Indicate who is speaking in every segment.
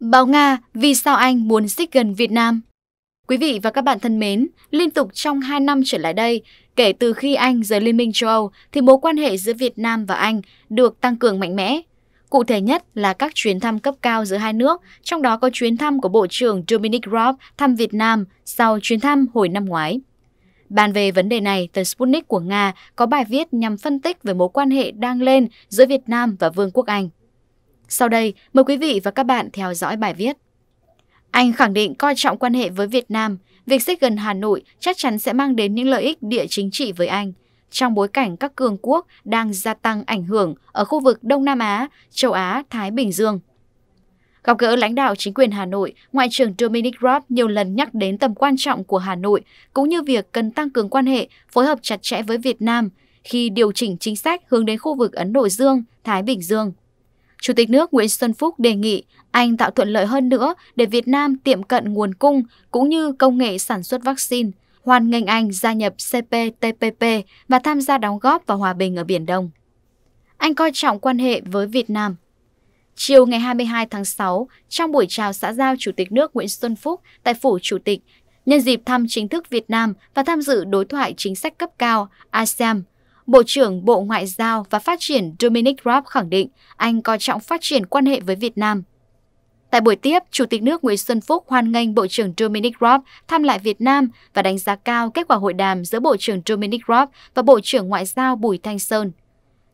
Speaker 1: Báo Nga, vì sao Anh muốn xích gần Việt Nam? Quý vị và các bạn thân mến, liên tục trong 2 năm trở lại đây, kể từ khi Anh rời Liên minh châu Âu, thì mối quan hệ giữa Việt Nam và Anh được tăng cường mạnh mẽ. Cụ thể nhất là các chuyến thăm cấp cao giữa hai nước, trong đó có chuyến thăm của Bộ trưởng Dominic Raab thăm Việt Nam sau chuyến thăm hồi năm ngoái. Bàn về vấn đề này, tờ Sputnik của Nga có bài viết nhằm phân tích về mối quan hệ đang lên giữa Việt Nam và Vương quốc Anh. Sau đây, mời quý vị và các bạn theo dõi bài viết. Anh khẳng định coi trọng quan hệ với Việt Nam, việc xích gần Hà Nội chắc chắn sẽ mang đến những lợi ích địa chính trị với Anh. Trong bối cảnh các cường quốc đang gia tăng ảnh hưởng ở khu vực Đông Nam Á, châu Á, Thái Bình Dương. Gặp gỡ lãnh đạo chính quyền Hà Nội, Ngoại trưởng Dominic Raab nhiều lần nhắc đến tầm quan trọng của Hà Nội, cũng như việc cần tăng cường quan hệ, phối hợp chặt chẽ với Việt Nam khi điều chỉnh chính sách hướng đến khu vực Ấn Độ Dương, Thái Bình Dương. Chủ tịch nước Nguyễn Xuân Phúc đề nghị Anh tạo thuận lợi hơn nữa để Việt Nam tiệm cận nguồn cung cũng như công nghệ sản xuất vaccine, hoàn ngành Anh gia nhập CPTPP và tham gia đóng góp vào hòa bình ở Biển Đông. Anh coi trọng quan hệ với Việt Nam. Chiều ngày 22 tháng 6, trong buổi chào xã giao Chủ tịch nước Nguyễn Xuân Phúc tại Phủ Chủ tịch, nhân dịp thăm chính thức Việt Nam và tham dự đối thoại chính sách cấp cao ASEAN Bộ trưởng Bộ Ngoại giao và Phát triển Dominic Raab khẳng định Anh coi trọng phát triển quan hệ với Việt Nam. Tại buổi tiếp, Chủ tịch nước Nguyễn Xuân Phúc hoan nghênh Bộ trưởng Dominic Raab thăm lại Việt Nam và đánh giá cao kết quả hội đàm giữa Bộ trưởng Dominic Raab và Bộ trưởng Ngoại giao Bùi Thanh Sơn.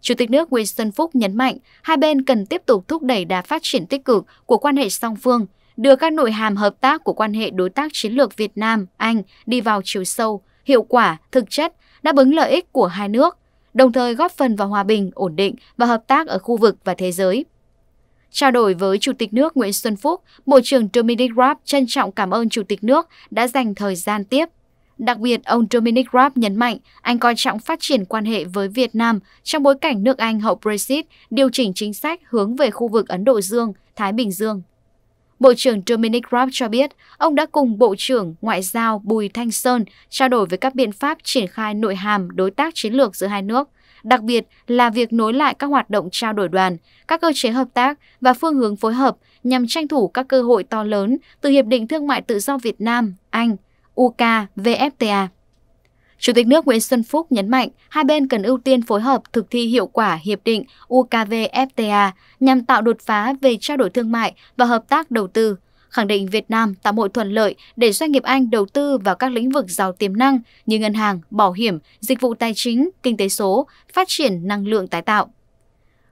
Speaker 1: Chủ tịch nước Nguyễn Xuân Phúc nhấn mạnh hai bên cần tiếp tục thúc đẩy đà phát triển tích cực của quan hệ song phương, đưa các nội hàm hợp tác của quan hệ đối tác chiến lược Việt Nam-Anh đi vào chiều sâu, hiệu quả, thực chất, đáp ứng lợi ích của hai nước, đồng thời góp phần vào hòa bình, ổn định và hợp tác ở khu vực và thế giới. Trao đổi với Chủ tịch nước Nguyễn Xuân Phúc, Bộ trưởng Dominic Raab trân trọng cảm ơn Chủ tịch nước đã dành thời gian tiếp. Đặc biệt, ông Dominic Raab nhấn mạnh Anh coi trọng phát triển quan hệ với Việt Nam trong bối cảnh nước Anh hậu Brexit điều chỉnh chính sách hướng về khu vực Ấn Độ Dương, Thái Bình Dương. Bộ trưởng Dominic Raab cho biết, ông đã cùng Bộ trưởng Ngoại giao Bùi Thanh Sơn trao đổi về các biện pháp triển khai nội hàm đối tác chiến lược giữa hai nước, đặc biệt là việc nối lại các hoạt động trao đổi đoàn, các cơ chế hợp tác và phương hướng phối hợp nhằm tranh thủ các cơ hội to lớn từ Hiệp định Thương mại Tự do Việt Nam, Anh, UK, VFTA. Chủ tịch nước Nguyễn Xuân Phúc nhấn mạnh hai bên cần ưu tiên phối hợp thực thi hiệu quả Hiệp định UKVFTA nhằm tạo đột phá về trao đổi thương mại và hợp tác đầu tư, khẳng định Việt Nam tạo mọi thuận lợi để doanh nghiệp Anh đầu tư vào các lĩnh vực giàu tiềm năng như ngân hàng, bảo hiểm, dịch vụ tài chính, kinh tế số, phát triển năng lượng tái tạo.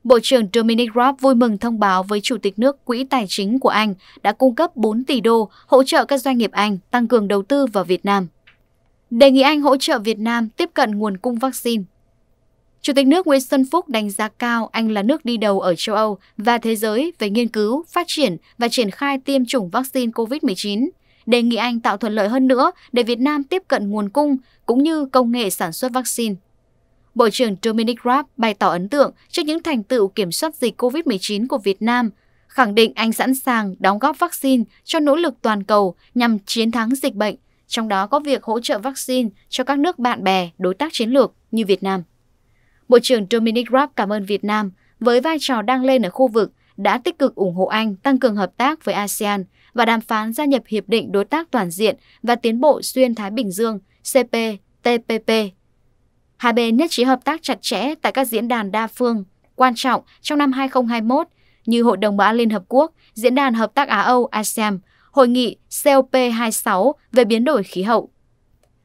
Speaker 1: Bộ trưởng Dominic Raab vui mừng thông báo với Chủ tịch nước Quỹ Tài chính của Anh đã cung cấp 4 tỷ đô hỗ trợ các doanh nghiệp Anh tăng cường đầu tư vào Việt Nam đề nghị Anh hỗ trợ Việt Nam tiếp cận nguồn cung vaccine. Chủ tịch nước Nguyễn Xuân Phúc đánh giá cao Anh là nước đi đầu ở châu Âu và thế giới về nghiên cứu, phát triển và triển khai tiêm chủng vaccine COVID-19, đề nghị Anh tạo thuận lợi hơn nữa để Việt Nam tiếp cận nguồn cung cũng như công nghệ sản xuất vaccine. Bộ trưởng Dominic Raab bày tỏ ấn tượng trước những thành tựu kiểm soát dịch COVID-19 của Việt Nam, khẳng định Anh sẵn sàng đóng góp vaccine cho nỗ lực toàn cầu nhằm chiến thắng dịch bệnh, trong đó có việc hỗ trợ vaccine cho các nước bạn bè, đối tác chiến lược như Việt Nam. Bộ trưởng Dominic Raab cảm ơn Việt Nam với vai trò đang lên ở khu vực đã tích cực ủng hộ Anh tăng cường hợp tác với ASEAN và đàm phán gia nhập Hiệp định Đối tác Toàn diện và Tiến bộ Xuyên Thái Bình Dương CPTPP. Hai bên nhất trí hợp tác chặt chẽ tại các diễn đàn đa phương quan trọng trong năm 2021 như Hội đồng Bảo an Liên Hợp Quốc, Diễn đàn Hợp tác Á-Âu ASEAN, hội nghị COP26 về biến đổi khí hậu.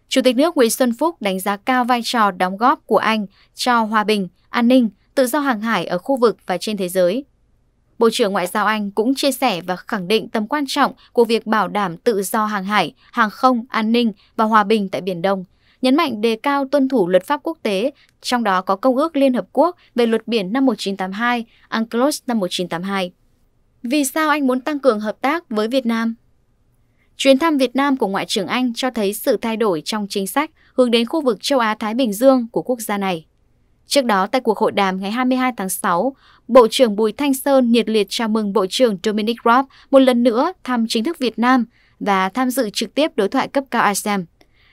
Speaker 1: Chủ tịch nước Nguyễn Xuân Phúc đánh giá cao vai trò đóng góp của Anh cho hòa bình, an ninh, tự do hàng hải ở khu vực và trên thế giới. Bộ trưởng Ngoại giao Anh cũng chia sẻ và khẳng định tầm quan trọng của việc bảo đảm tự do hàng hải, hàng không, an ninh và hòa bình tại Biển Đông, nhấn mạnh đề cao tuân thủ luật pháp quốc tế, trong đó có Công ước Liên Hợp Quốc về luật biển năm 1982, UNCLOS năm 1982. Vì sao anh muốn tăng cường hợp tác với Việt Nam? Chuyến thăm Việt Nam của Ngoại trưởng Anh cho thấy sự thay đổi trong chính sách hướng đến khu vực châu Á-Thái Bình Dương của quốc gia này. Trước đó, tại cuộc hội đàm ngày 22 tháng 6, Bộ trưởng Bùi Thanh Sơn nhiệt liệt chào mừng Bộ trưởng Dominic Raab một lần nữa thăm chính thức Việt Nam và tham dự trực tiếp đối thoại cấp cao ASEAN.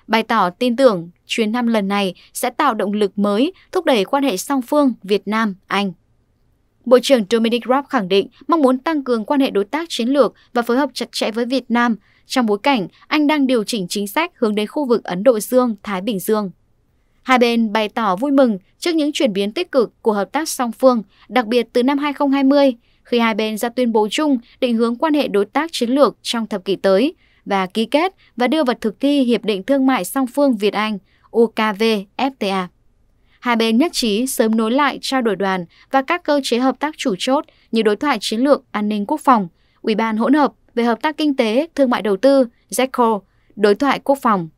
Speaker 1: Bày tỏ tin tưởng chuyến thăm lần này sẽ tạo động lực mới thúc đẩy quan hệ song phương Việt Nam-Anh. Bộ trưởng Dominic Raab khẳng định mong muốn tăng cường quan hệ đối tác chiến lược và phối hợp chặt chẽ với Việt Nam trong bối cảnh Anh đang điều chỉnh chính sách hướng đến khu vực Ấn Độ Dương-Thái Bình Dương. Hai bên bày tỏ vui mừng trước những chuyển biến tích cực của hợp tác song phương, đặc biệt từ năm 2020, khi hai bên ra tuyên bố chung định hướng quan hệ đối tác chiến lược trong thập kỷ tới và ký kết và đưa vào thực thi Hiệp định Thương mại Song phương Việt-Anh, (UKVFTA). fta Hai bên nhất trí sớm nối lại trao đổi đoàn và các cơ chế hợp tác chủ chốt như đối thoại chiến lược, an ninh quốc phòng, Ủy ban hỗn hợp về hợp tác kinh tế, thương mại đầu tư, JECO, đối thoại quốc phòng.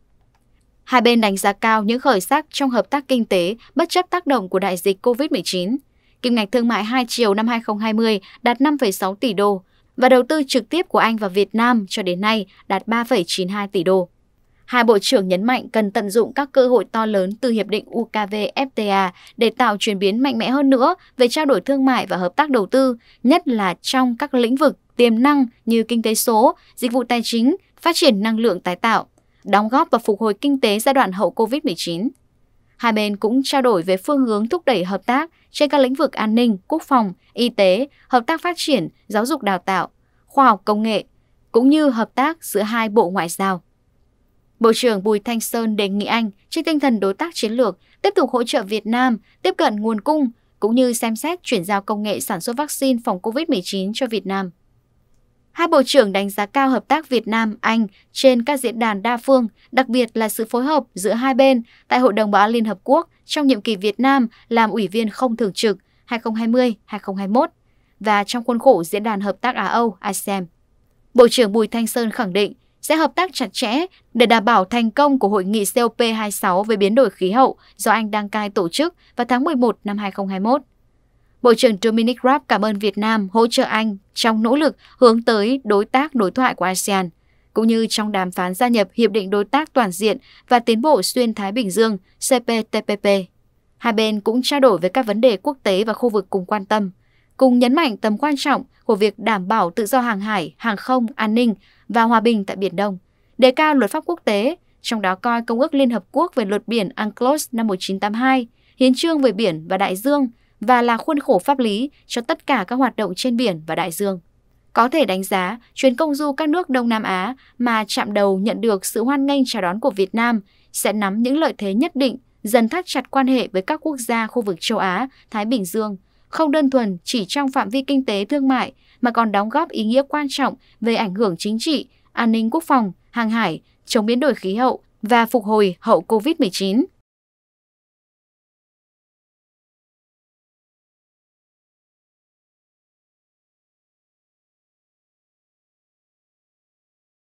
Speaker 1: Hai bên đánh giá cao những khởi sắc trong hợp tác kinh tế bất chấp tác động của đại dịch COVID-19. Kim ngạch thương mại hai chiều năm 2020 đạt 5,6 tỷ đô và đầu tư trực tiếp của Anh và Việt Nam cho đến nay đạt 3,92 tỷ đô. Hai bộ trưởng nhấn mạnh cần tận dụng các cơ hội to lớn từ Hiệp định UKVFTA để tạo chuyển biến mạnh mẽ hơn nữa về trao đổi thương mại và hợp tác đầu tư, nhất là trong các lĩnh vực tiềm năng như kinh tế số, dịch vụ tài chính, phát triển năng lượng tái tạo, đóng góp và phục hồi kinh tế giai đoạn hậu COVID-19. Hai bên cũng trao đổi về phương hướng thúc đẩy hợp tác trên các lĩnh vực an ninh, quốc phòng, y tế, hợp tác phát triển, giáo dục đào tạo, khoa học công nghệ, cũng như hợp tác giữa hai bộ ngoại giao. Bộ trưởng Bùi Thanh Sơn đề nghị Anh trên tinh thần đối tác chiến lược tiếp tục hỗ trợ Việt Nam tiếp cận nguồn cung cũng như xem xét chuyển giao công nghệ sản xuất vaccine phòng COVID-19 cho Việt Nam. Hai bộ trưởng đánh giá cao hợp tác Việt Nam-Anh trên các diễn đàn đa phương, đặc biệt là sự phối hợp giữa hai bên tại Hội đồng Bảo an Liên Hợp Quốc trong nhiệm kỳ Việt Nam làm ủy viên không thường trực 2020-2021 và trong khuôn khổ Diễn đàn Hợp tác Á-Âu ASEM. Bộ trưởng Bùi Thanh Sơn khẳng định sẽ hợp tác chặt chẽ để đảm bảo thành công của hội nghị COP26 về biến đổi khí hậu do Anh đăng cai tổ chức vào tháng 11 năm 2021. Bộ trưởng Dominic Raab cảm ơn Việt Nam hỗ trợ Anh trong nỗ lực hướng tới đối tác đối thoại của ASEAN, cũng như trong đàm phán gia nhập Hiệp định Đối tác Toàn diện và Tiến bộ Xuyên Thái Bình Dương CPTPP. Hai bên cũng trao đổi về các vấn đề quốc tế và khu vực cùng quan tâm – cùng nhấn mạnh tầm quan trọng của việc đảm bảo tự do hàng hải, hàng không, an ninh và hòa bình tại Biển Đông, đề cao luật pháp quốc tế, trong đó coi Công ước Liên Hợp Quốc về luật biển UNCLOS năm 1982, Hiến trương về biển và đại dương và là khuôn khổ pháp lý cho tất cả các hoạt động trên biển và đại dương. Có thể đánh giá, chuyến công du các nước Đông Nam Á mà chạm đầu nhận được sự hoan nghênh chào đón của Việt Nam sẽ nắm những lợi thế nhất định dần thắt chặt quan hệ với các quốc gia khu vực châu Á, Thái Bình Dương không đơn thuần chỉ trong phạm vi kinh tế thương mại mà còn đóng góp ý nghĩa quan trọng về ảnh hưởng chính trị, an ninh quốc phòng, hàng hải, chống biến đổi khí hậu và phục hồi hậu COVID-19.